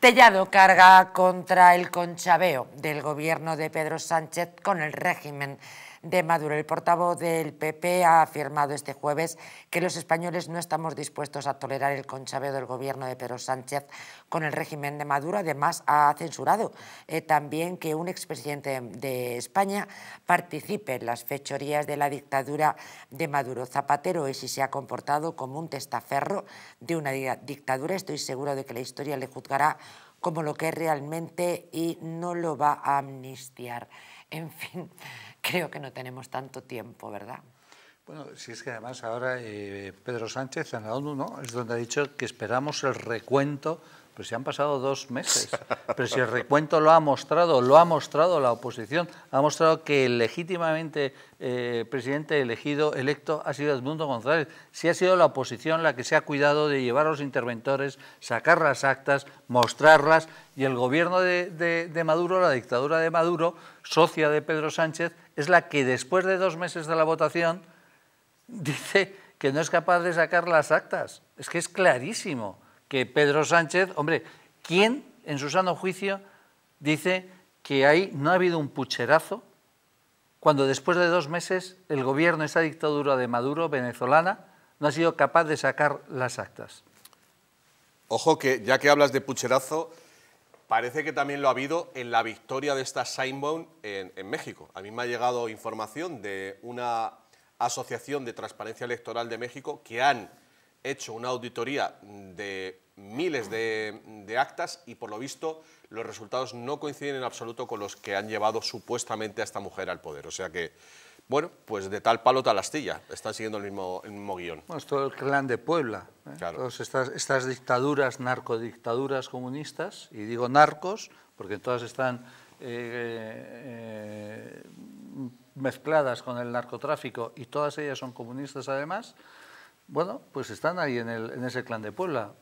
Tellado carga contra el conchabeo del gobierno de Pedro Sánchez con el régimen de Maduro. El portavoz del PP ha afirmado este jueves que los españoles no estamos dispuestos a tolerar el conchaveo del gobierno de Pedro Sánchez con el régimen de Maduro. Además, ha censurado eh, también que un expresidente de España participe en las fechorías de la dictadura de Maduro. Zapatero y si se ha comportado como un testaferro de una dictadura. Estoy seguro de que la historia le juzgará como lo que es realmente y no lo va a amnistiar. En fin, creo que no tenemos tanto tiempo, ¿verdad? Bueno, si es que además ahora eh, Pedro Sánchez, en la ONU, es donde ha dicho que esperamos el recuento pero si han pasado dos meses, pero si el recuento lo ha mostrado, lo ha mostrado la oposición, ha mostrado que legítimamente eh, presidente elegido, electo, ha sido Edmundo González. Si ha sido la oposición la que se ha cuidado de llevar a los interventores, sacar las actas, mostrarlas, y el gobierno de Maduro, la dictadura de Maduro, socia de Pedro Sánchez, es la que después de dos meses de la votación dice que no es capaz de sacar las actas. Es que es clarísimo que Pedro Sánchez, hombre, ¿quién en su sano juicio dice que ahí no ha habido un pucherazo cuando después de dos meses el gobierno, esa dictadura de Maduro, venezolana, no ha sido capaz de sacar las actas? Ojo que ya que hablas de pucherazo, parece que también lo ha habido en la victoria de esta Seinbaum en, en México. A mí me ha llegado información de una asociación de transparencia electoral de México que han hecho una auditoría de miles de, actas y por lo visto los resultados no coinciden en absoluto con los que han llevado supuestamente a esta mujer al poder. O sea que, bueno, pues de tal palo tal astilla, están siguiendo el mismo, el mismo guión. Bueno, es todo el clan de Puebla, ¿eh? claro. estas, estas dictaduras, narcodictaduras comunistas, y digo narcos porque todas están eh, eh, mezcladas con el narcotráfico y todas ellas son comunistas además, bueno, pues están ahí en, ese clan de Puebla.